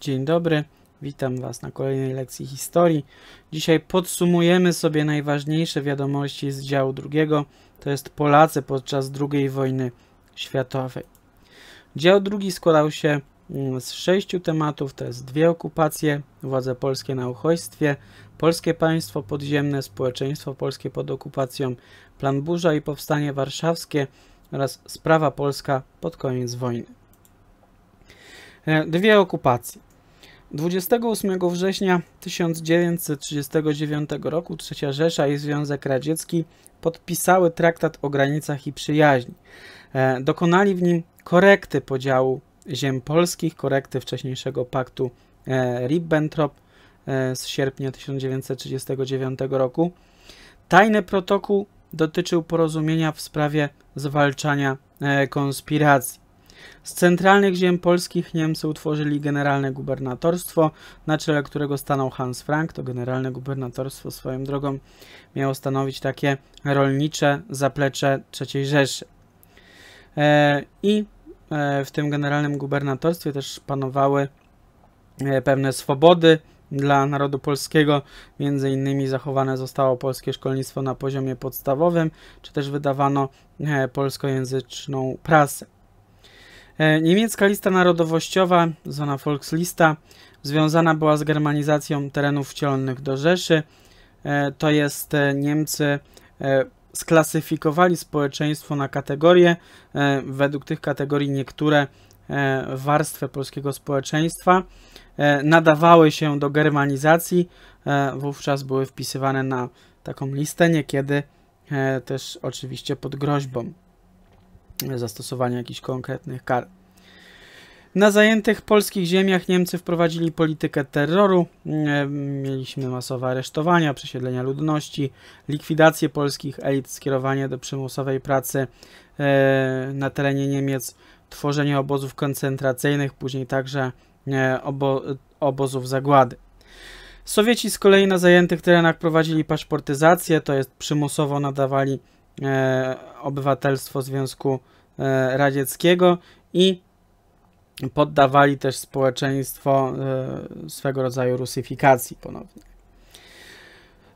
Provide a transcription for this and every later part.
Dzień dobry, witam Was na kolejnej lekcji historii. Dzisiaj podsumujemy sobie najważniejsze wiadomości z działu drugiego, to jest Polacy podczas II wojny światowej. Dział drugi składał się mm, z sześciu tematów, to jest dwie okupacje, władze polskie na uchodźstwie, polskie państwo podziemne, społeczeństwo polskie pod okupacją, plan burza i powstanie warszawskie oraz sprawa polska pod koniec wojny. E, dwie okupacje. 28 września 1939 roku III Rzesza i Związek Radziecki podpisały traktat o granicach i przyjaźni. E, dokonali w nim korekty podziału ziem polskich, korekty wcześniejszego paktu e, Ribbentrop e, z sierpnia 1939 roku. Tajny protokół dotyczył porozumienia w sprawie zwalczania konspiracji. Z centralnych ziem polskich Niemcy utworzyli generalne gubernatorstwo, na czele którego stanął Hans Frank. To generalne gubernatorstwo swoją drogą miało stanowić takie rolnicze zaplecze III Rzeszy. E, I e, w tym generalnym gubernatorstwie też panowały e, pewne swobody, dla narodu polskiego. Między innymi zachowane zostało polskie szkolnictwo na poziomie podstawowym, czy też wydawano polskojęzyczną prasę. E, niemiecka lista narodowościowa, zwana Volkslista, związana była z germanizacją terenów wcielonych do Rzeszy. E, to jest e, Niemcy sklasyfikowali społeczeństwo na kategorie. Według tych kategorii niektóre warstwy polskiego społeczeństwa nadawały się do germanizacji. Wówczas były wpisywane na taką listę, niekiedy też oczywiście pod groźbą zastosowania jakichś konkretnych kar. Na zajętych polskich ziemiach Niemcy wprowadzili politykę terroru. Mieliśmy masowe aresztowania, przesiedlenia ludności, likwidację polskich elit, skierowanie do przymusowej pracy e, na terenie Niemiec, tworzenie obozów koncentracyjnych, później także e, obo obozów zagłady. Sowieci z kolei na zajętych terenach prowadzili paszportyzację, to jest przymusowo nadawali e, obywatelstwo Związku Związku E, radzieckiego i poddawali też społeczeństwo e, swego rodzaju rusyfikacji ponownie.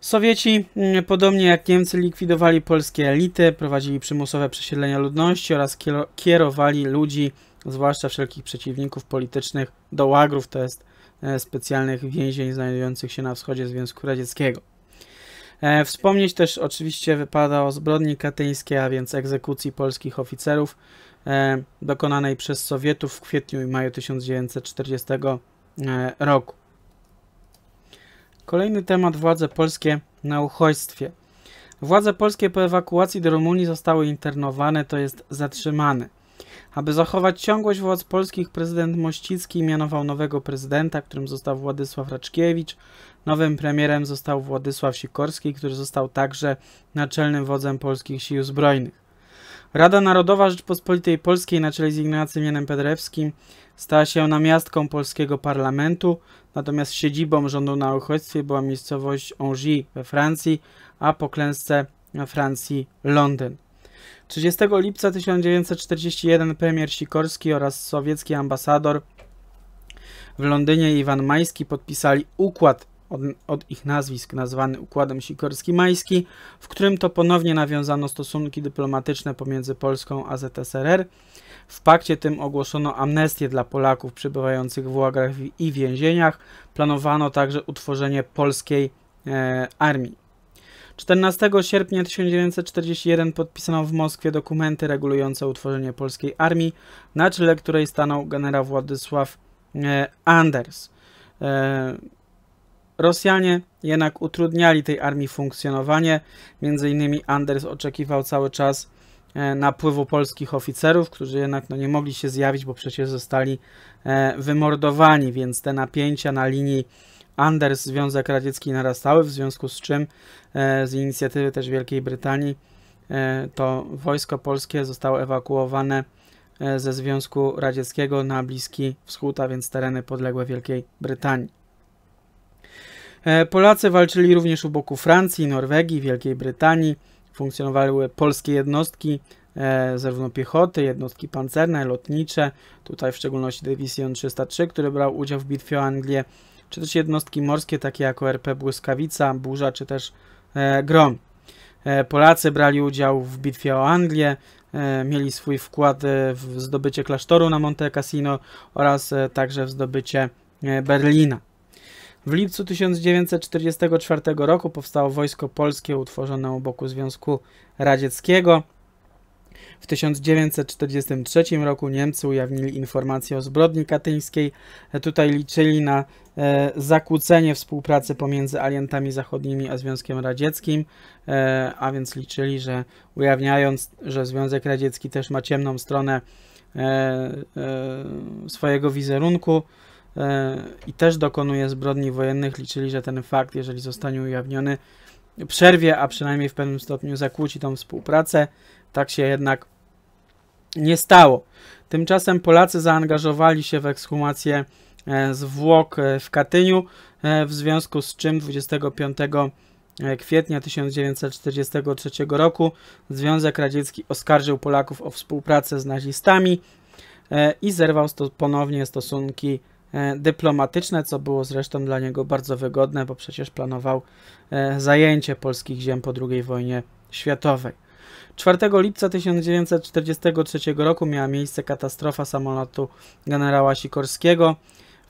Sowieci, podobnie jak Niemcy, likwidowali polskie elity, prowadzili przymusowe przesiedlenia ludności oraz kierowali ludzi, zwłaszcza wszelkich przeciwników politycznych, do łagrów, to jest e, specjalnych więzień znajdujących się na wschodzie Związku Radzieckiego. E, wspomnieć też oczywiście wypada o zbrodni katyńskiej, a więc egzekucji polskich oficerów e, dokonanej przez Sowietów w kwietniu i maju 1940 e, roku. Kolejny temat władze polskie na uchodźstwie. Władze polskie po ewakuacji do Rumunii zostały internowane, to jest zatrzymane. Aby zachować ciągłość władz polskich, prezydent Mościcki mianował nowego prezydenta, którym został Władysław Raczkiewicz, Nowym premierem został Władysław Sikorski, który został także naczelnym wodzem polskich sił zbrojnych. Rada Narodowa Rzeczpospolitej Polskiej na czele z Ignacym Janem Pedrewskim stała się namiastką polskiego parlamentu, natomiast siedzibą rządu na uchodźstwie była miejscowość Angers we Francji, a po klęsce Francji Londyn. 30 lipca 1941 premier Sikorski oraz sowiecki ambasador w Londynie Iwan Majski podpisali układ od, od ich nazwisk nazwany Układem Sikorski-Majski, w którym to ponownie nawiązano stosunki dyplomatyczne pomiędzy Polską a ZSRR. W pakcie tym ogłoszono amnestię dla Polaków przebywających w łagrach i więzieniach. Planowano także utworzenie polskiej e, armii. 14 sierpnia 1941 podpisano w Moskwie dokumenty regulujące utworzenie polskiej armii, na czele której stanął generał Władysław e, Anders. E, Rosjanie jednak utrudniali tej armii funkcjonowanie. Między innymi Anders oczekiwał cały czas e, napływu polskich oficerów, którzy jednak no, nie mogli się zjawić, bo przecież zostali e, wymordowani, więc te napięcia na linii Anders Związek Radziecki narastały, w związku z czym e, z inicjatywy też Wielkiej Brytanii to wojsko polskie zostało ewakuowane ze Związku Radzieckiego na Bliski Wschód, a więc tereny podległe Wielkiej Brytanii. E, Polacy walczyli również u boku Francji, Norwegii, Wielkiej Brytanii. Funkcjonowały polskie jednostki, e, zarówno piechoty, jednostki pancerne, lotnicze, tutaj w szczególności Dywizjon 303, który brał udział w bitwie o Anglię, czy też jednostki morskie takie jak RP Błyskawica, Burza czy też e, Grom. Polacy brali udział w bitwie o Anglię, mieli swój wkład w zdobycie klasztoru na Monte Cassino oraz także w zdobycie Berlina. W lipcu 1944 roku powstało Wojsko Polskie utworzone boku Związku Radzieckiego. W 1943 roku Niemcy ujawnili informację o zbrodni katyńskiej. Tutaj liczyli na e, zakłócenie współpracy pomiędzy aliantami zachodnimi a Związkiem Radzieckim, e, a więc liczyli, że ujawniając, że Związek Radziecki też ma ciemną stronę e, e swojego wizerunku, E, i też dokonuje zbrodni wojennych, liczyli, że ten fakt, jeżeli zostanie ujawniony, przerwie, a przynajmniej w pewnym stopniu zakłóci tą współpracę. Tak się jednak nie stało. Tymczasem Polacy zaangażowali się w ekshumację e, zwłok e, w Katyniu, w związku z czym 25 kwietnia 1943 roku Związek Radziecki oskarżył Polaków o współpracę z nazistami i zerwał sto ponownie stosunki E, dyplomatyczne, co było zresztą dla niego bardzo wygodne, bo przecież planował e, zajęcie polskich ziem po II wojnie światowej. 4 lipca 1943 roku miała miejsce katastrofa samolotu generała Sikorskiego,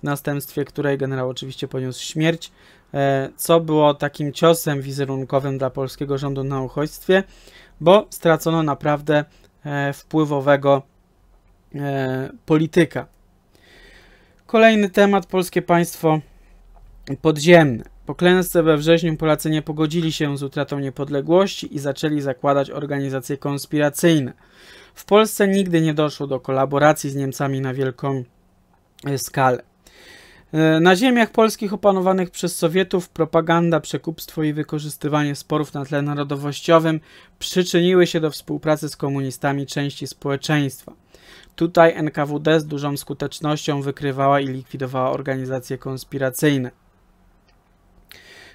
w następstwie której generał oczywiście poniósł śmierć, e, co było takim ciosem wizerunkowym dla polskiego rządu na uchodźstwie, bo stracono naprawdę wpływowego polityka. Kolejny temat, polskie państwo podziemne. Po klęsce we wrześniu Polacy nie pogodzili się z utratą niepodległości i zaczęli zakładać organizacje konspiracyjne. W Polsce nigdy nie doszło do kolaboracji z Niemcami na wielką e, skalę. E, na ziemiach polskich opanowanych przez Sowietów propaganda, przekupstwo i wykorzystywanie sporów na tle narodowościowym przyczyniły się do współpracy z komunistami części społeczeństwa. Tutaj NKWD z dużą skutecznością wykrywała i likwidowała organizacje konspiracyjne.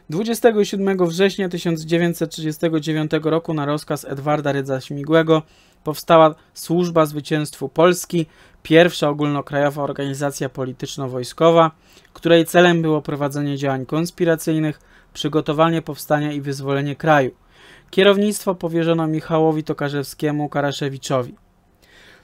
27 września 1939 roku na rozkaz Edwarda Rydza Śmigłego powstała Służba Zwycięstwu Polski, pierwsza ogólnokrajowa organizacja polityczno-wojskowa, której celem było prowadzenie działań konspiracyjnych, przygotowanie powstania i wyzwolenie kraju. Kierownictwo powierzono Michałowi Tokarzewskiemu Karaszewiczowi.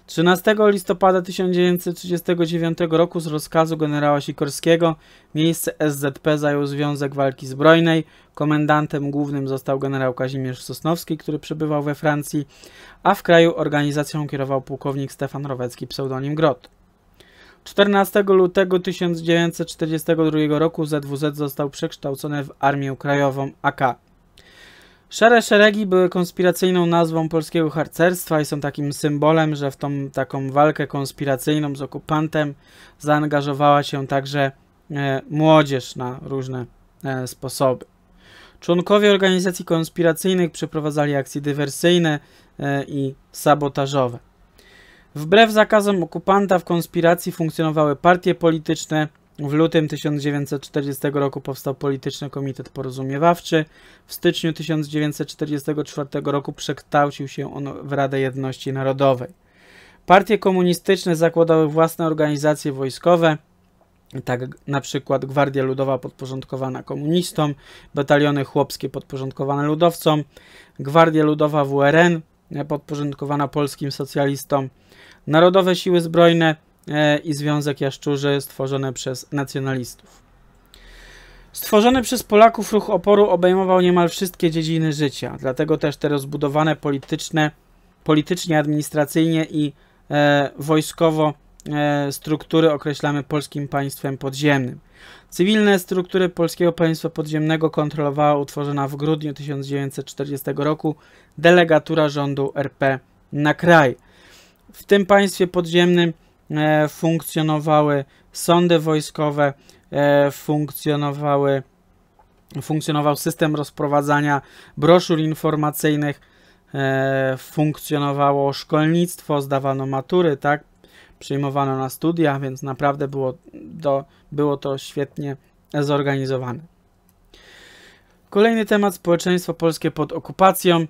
13 listopada 1939 roku z rozkazu generała Sikorskiego miejsce SZP zajął Związek Walki Zbrojnej. Komendantem głównym został generał Kazimierz Sosnowski, który przebywał we Francji, a w kraju organizacją kierował pułkownik Stefan Rowecki pseudonim Grot. 14 lutego 1942 roku ZWZ został przekształcony w Armię Krajową AK. Szare szeregi były konspiracyjną nazwą polskiego harcerstwa i są takim symbolem, że w tą taką walkę konspiracyjną z okupantem zaangażowała się także e, młodzież na różne e, sposoby. Członkowie organizacji konspiracyjnych przeprowadzali akcje dywersyjne e, i sabotażowe. Wbrew zakazom okupanta w konspiracji funkcjonowały partie polityczne, w lutym 1940 roku powstał Polityczny Komitet Porozumiewawczy. W styczniu 1944 roku przekształcił się on w Radę Jedności Narodowej. Partie komunistyczne zakładały własne organizacje wojskowe, tak na przykład Gwardia Ludowa podporządkowana komunistom, bataliony chłopskie podporządkowane ludowcom, Gwardia Ludowa WRN podporządkowana polskim socjalistom, Narodowe Siły Zbrojne E, i Związek Jaszczurzy stworzony przez nacjonalistów. Stworzony przez Polaków ruch oporu obejmował niemal wszystkie dziedziny życia, dlatego też te rozbudowane polityczne, politycznie, administracyjnie i e, wojskowo e, struktury określamy polskim państwem podziemnym. Cywilne struktury polskiego państwa podziemnego kontrolowała utworzona w grudniu 1940 roku delegatura rządu RP na kraj. W tym państwie podziemnym E, funkcjonowały sądy wojskowe, e, funkcjonowały, funkcjonował system rozprowadzania broszur informacyjnych, e, funkcjonowało szkolnictwo, zdawano matury, tak? Przyjmowano na studia, więc naprawdę było, do, było to świetnie zorganizowane. Kolejny temat: społeczeństwo polskie pod okupacją.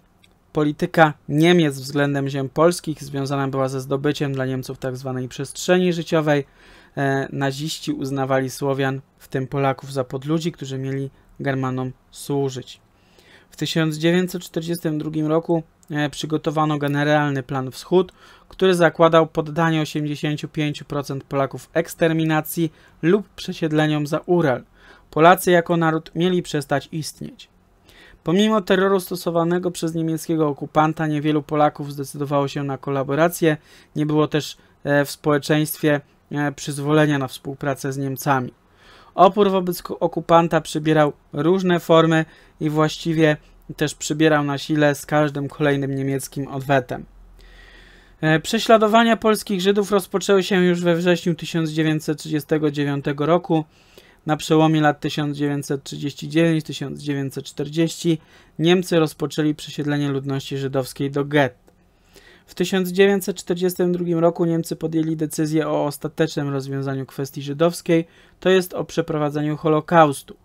Polityka Niemiec względem ziem polskich związana była ze zdobyciem dla Niemców tzw. Tak przestrzeni życiowej. E, naziści uznawali Słowian, w tym Polaków, za podludzi, którzy mieli Germanom służyć. W 1942 roku e, przygotowano generalny plan Wschód, który zakładał poddanie 85% Polaków eksterminacji lub przesiedleniom za Ural. Polacy jako naród mieli przestać istnieć. Pomimo terroru stosowanego przez niemieckiego okupanta, niewielu Polaków zdecydowało się na kolaborację. Nie było też e, w społeczeństwie e, przyzwolenia na współpracę z Niemcami. Opór wobec okupanta przybierał różne formy i właściwie też przybierał na sile z każdym kolejnym niemieckim odwetem. E, prześladowania polskich Żydów rozpoczęły się już we wrześniu 1939 roku. Na przełomie lat 1939-1940 Niemcy rozpoczęli przesiedlenie ludności żydowskiej do gett. W 1942 roku Niemcy podjęli decyzję o ostatecznym rozwiązaniu kwestii żydowskiej, to jest o przeprowadzeniu Holokaustu.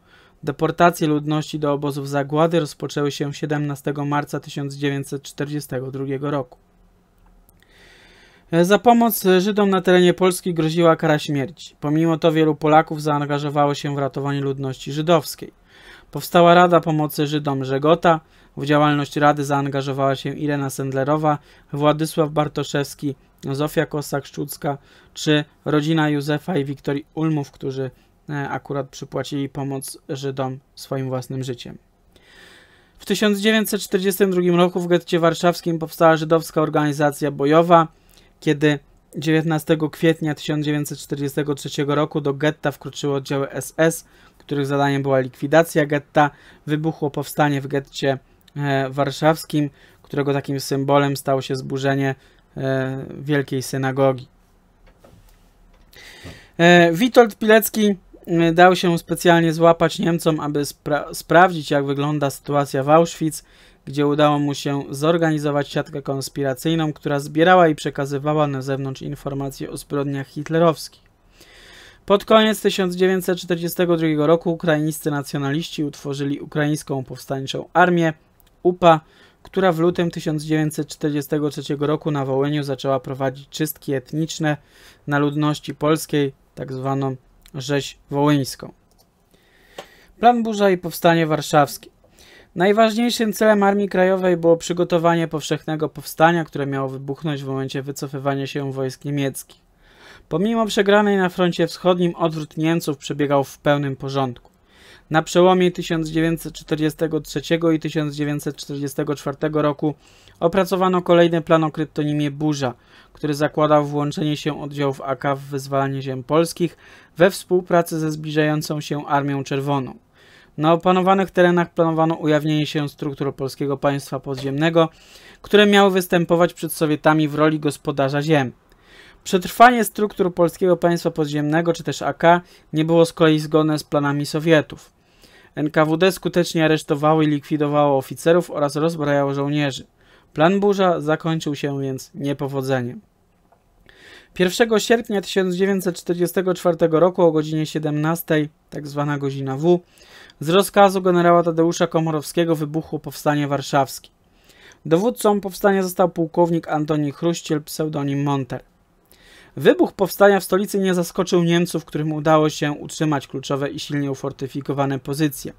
Deportacje ludności do obozów zagłady rozpoczęły się 17 marca 1942 roku. E, za pomoc e, Żydom na terenie Polski groziła kara śmierci. Pomimo to wielu Polaków zaangażowało się w ratowanie ludności żydowskiej. Powstała Rada Pomocy Żydom Żegota, w działalność Rady zaangażowała się Irena Sendlerowa, Władysław Bartoszewski, Zofia Kosak-Szczucka czy rodzina Józefa i Wiktorii Ulmów, którzy e, akurat przypłacili pomoc Żydom swoim własnym życiem. W 1942 roku w getcie warszawskim powstała żydowska organizacja bojowa – kiedy 19 kwietnia 1943 roku do getta wkroczyły oddziały SS, których zadaniem była likwidacja getta. Wybuchło powstanie w getcie e, warszawskim, którego takim symbolem stało się zburzenie e, Wielkiej Synagogi. E, Witold Pilecki dał się specjalnie złapać Niemcom, aby spra sprawdzić, jak wygląda sytuacja w Auschwitz gdzie udało mu się zorganizować siatkę konspiracyjną, która zbierała i przekazywała na zewnątrz informacje o zbrodniach hitlerowskich. Pod koniec 1942 roku ukraińscy nacjonaliści utworzyli Ukraińską Powstańczą Armię UPA, która w lutym 1943 roku na Wołyniu zaczęła prowadzić czystki etniczne na ludności polskiej, tak zwaną Rzeź Wołyńską. Plan burza i powstanie warszawskie. Najważniejszym celem Armii Krajowej było przygotowanie powszechnego powstania, które miało wybuchnąć w momencie wycofywania się wojsk niemieckich. Pomimo przegranej na froncie wschodnim odwrót Niemców przebiegał w pełnym porządku. Na przełomie 1943 i 1944 roku opracowano kolejny plan o kryptonimie Burza, który zakładał włączenie się oddziałów AK w wyzwalanie ziem polskich we współpracy ze zbliżającą się Armią Czerwoną. Na opanowanych terenach planowano ujawnienie się struktur polskiego państwa podziemnego, które miały występować przed Sowietami w roli gospodarza ziem. Przetrwanie struktur polskiego państwa podziemnego czy też AK nie było z kolei zgodne z planami Sowietów. NKWD skutecznie aresztowało i likwidowało oficerów oraz rozbrajało żołnierzy. Plan burza zakończył się więc niepowodzeniem. 1 sierpnia 1944 roku o godzinie 17, tak zwana godzina W, z rozkazu generała Tadeusza Komorowskiego wybuchło Powstanie Warszawskie. Dowódcą powstania został pułkownik Antoni Chruściel, pseudonim Monter. Wybuch powstania w stolicy nie zaskoczył Niemców, którym udało się utrzymać kluczowe i silnie ufortyfikowane pozycje.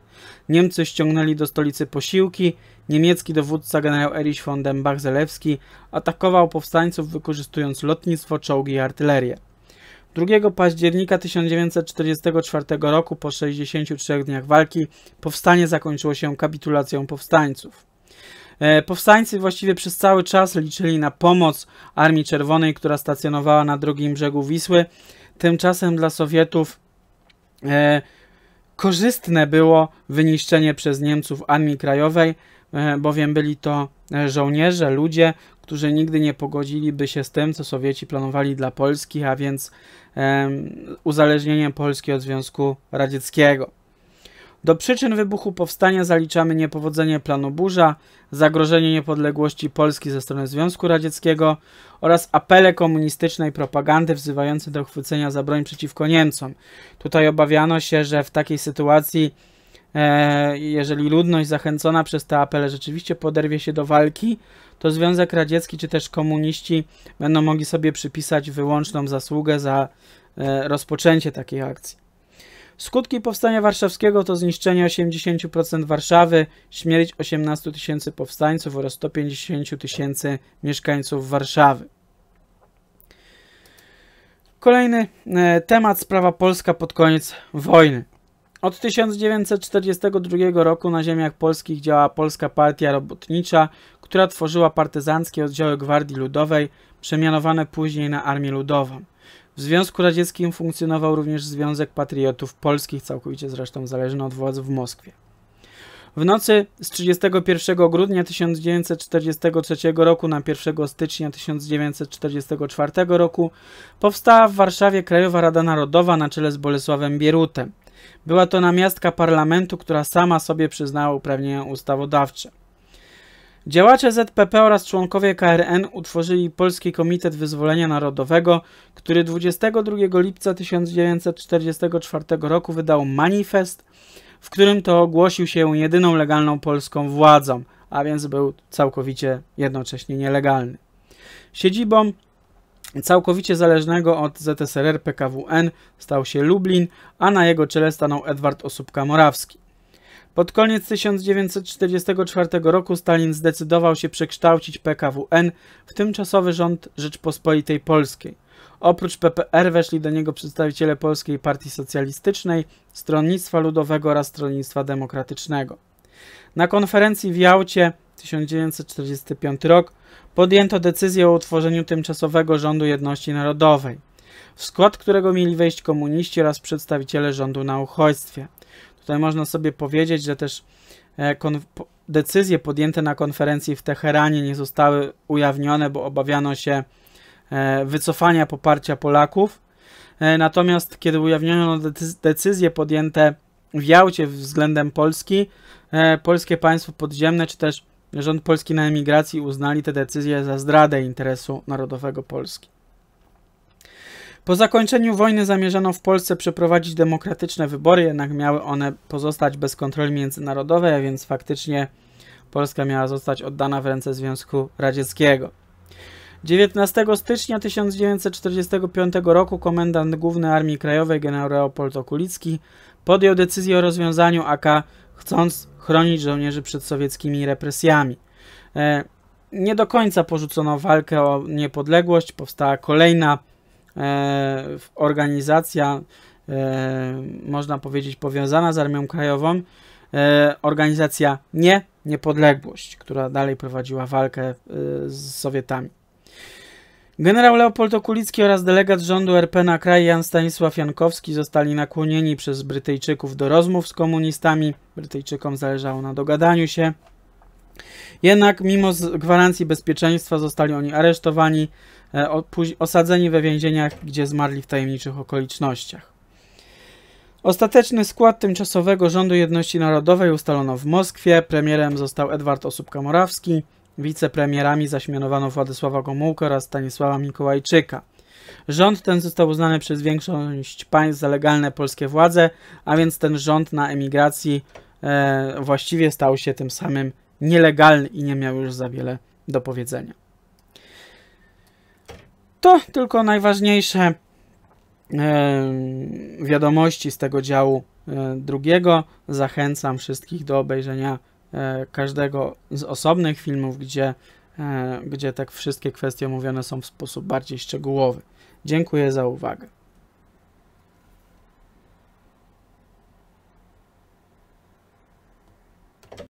Niemcy ściągnęli do stolicy posiłki, niemiecki dowódca generał Erich von dem Bachzelewski atakował powstańców wykorzystując lotnictwo, czołgi i artylerię. 2 października 1944 roku po 63 dniach walki powstanie zakończyło się kapitulacją powstańców. E, powstańcy właściwie przez cały czas liczyli na pomoc Armii Czerwonej, która stacjonowała na drugim brzegu Wisły. Tymczasem dla Sowietów e, korzystne było wyniszczenie przez Niemców Armii Krajowej, e, bowiem byli to żołnierze, ludzie, którzy nigdy nie pogodziliby się z tym, co Sowieci planowali dla Polski, a więc uzależnieniem Polski od Związku Radzieckiego. Do przyczyn wybuchu powstania zaliczamy niepowodzenie planu burza, zagrożenie niepodległości Polski ze strony Związku Radzieckiego oraz apele komunistycznej propagandy wzywające do chwycenia za broń przeciwko Niemcom. Tutaj obawiano się, że w takiej sytuacji, e, jeżeli ludność zachęcona przez te apele rzeczywiście poderwie się do walki, to Związek Radziecki czy też komuniści będą mogli sobie przypisać wyłączną zasługę za e, rozpoczęcie takiej akcji. Skutki powstania warszawskiego to zniszczenie 80% Warszawy, śmierć 18 tysięcy powstańców oraz 150 tysięcy mieszkańców Warszawy. Kolejny e, temat sprawa Polska pod koniec wojny. Od 1942 roku na ziemiach polskich działa Polska Partia Robotnicza, która tworzyła partyzanckie oddziały Gwardii Ludowej, przemianowane później na Armię Ludową. W Związku Radzieckim funkcjonował również Związek Patriotów Polskich, całkowicie zresztą zależny od władz w Moskwie. W nocy z 31 grudnia 1943 roku na 1 stycznia 1944 roku powstała w Warszawie Krajowa Rada Narodowa na czele z Bolesławem Bierutem. Była to namiastka parlamentu, która sama sobie przyznała uprawnienia ustawodawcze. Działacze ZPP oraz członkowie KRN utworzyli Polski Komitet Wyzwolenia Narodowego, który 22 lipca 1944 roku wydał manifest, w którym to ogłosił się jedyną legalną polską władzą, a więc był całkowicie jednocześnie nielegalny. Siedzibą całkowicie zależnego od ZSRR PKWN stał się Lublin, a na jego czele stanął Edward Osóbka-Morawski. Pod koniec 1944 roku Stalin zdecydował się przekształcić PKWN w tymczasowy rząd Rzeczpospolitej Polskiej. Oprócz PPR weszli do niego przedstawiciele Polskiej Partii Socjalistycznej, Stronnictwa Ludowego oraz Stronnictwa Demokratycznego. Na konferencji w Jałcie 1945 rok podjęto decyzję o utworzeniu tymczasowego rządu jedności narodowej, w skład którego mieli wejść komuniści oraz przedstawiciele rządu na uchodźstwie. Tutaj można sobie powiedzieć, że też e, decyzje podjęte na konferencji w Teheranie nie zostały ujawnione, bo obawiano się e, wycofania poparcia Polaków. E, natomiast kiedy ujawniono decyzje podjęte w Jałcie względem Polski, polskie państwo podziemne czy też rząd polski na emigracji uznali te decyzje za zdradę interesu narodowego Polski. Po zakończeniu wojny zamierzano w Polsce przeprowadzić demokratyczne wybory, jednak miały one pozostać bez kontroli międzynarodowej, a więc faktycznie Polska miała zostać oddana w ręce Związku Radzieckiego. 19 stycznia 1945 roku komendant główny Armii Krajowej generał Leopold Okulicki podjął decyzję o rozwiązaniu AK, chcąc chronić żołnierzy przed sowieckimi represjami. E, nie do końca porzucono walkę o niepodległość, powstała kolejna E, organizacja, e, można powiedzieć, powiązana z Armią Krajową, e, organizacja Nie Niepodległość, która dalej prowadziła walkę z Sowietami. Generał Leopold Okulicki oraz delegat rządu RP na kraj Jan Stanisław Jankowski zostali nakłonieni przez Brytyjczyków do rozmów z komunistami. Brytyjczykom zależało na dogadaniu się jednak mimo gwarancji bezpieczeństwa zostali oni aresztowani, e, osadzeni we więzieniach, gdzie zmarli w tajemniczych okolicznościach. Ostateczny skład tymczasowego rządu jedności narodowej ustalono w Moskwie. Premierem został Edward Osóbka-Morawski, wicepremierami zaśmianowano Władysława Gomułka oraz Stanisława Mikołajczyka. Rząd ten został uznany przez większość państw za legalne polskie władze, a więc ten rząd na emigracji e, właściwie stał się tym samym nielegalny i nie miał już za wiele do powiedzenia. To tylko najważniejsze wiadomości z tego działu e, drugiego. Zachęcam wszystkich do obejrzenia e, każdego z osobnych filmów, gdzie, e, gdzie tak wszystkie kwestie omówione są w sposób bardziej szczegółowy. Dziękuję za uwagę.